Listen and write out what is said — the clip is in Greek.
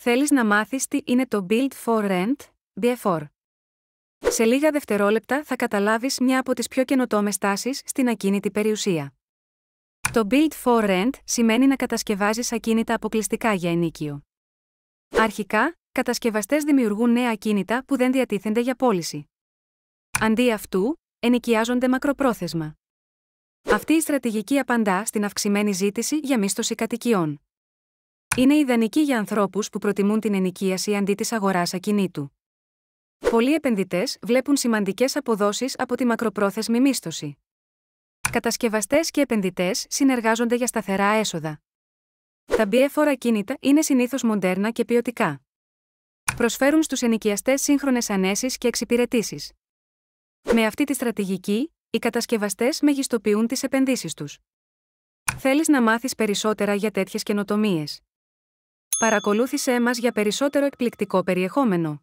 Θέλεις να μάθεις τι είναι το Build for Rent, BF4. Σε λίγα δευτερόλεπτα θα καταλάβεις μια από τις πιο καινοτόμες τάσεις στην ακίνητη περιουσία. Το Build for Rent σημαίνει να κατασκευάζεις ακίνητα αποκλειστικά για ενίκιο. Αρχικά, κατασκευαστές δημιουργούν νέα ακίνητα που δεν διατίθενται για πώληση. Αντί αυτού, ενοικιάζονται μακροπρόθεσμα. Αυτή η στρατηγική απαντά στην αυξημένη ζήτηση για μίσθωση κατοικιών είναι ιδανική για ανθρώπους που προτιμούν την ενοικίαση αντί της αγοράς ακινήτου. Πολλοί επενδυτές βλέπουν σημαντικές αποδόσεις από τη μακροπρόθεσμη μίσθωση. Κατασκευαστές και επενδυτές συνεργάζονται για σταθερά έσοδα. Τα μπιέφορα κίνητα είναι συνήθως μοντέρνα και ποιοτικά. Προσφέρουν στους ενοικιαστές σύγχρονες ανέσεις και εξυπηρετήσεις. Με αυτή τη στρατηγική, οι κατασκευαστές μεγιστοποιούν τις επενδύσεις τους. Θέλεις να μάθεις περισσότερα για τέτοιες καινοτομίες. Παρακολούθησε εμάς για περισσότερο εκπληκτικό περιεχόμενο.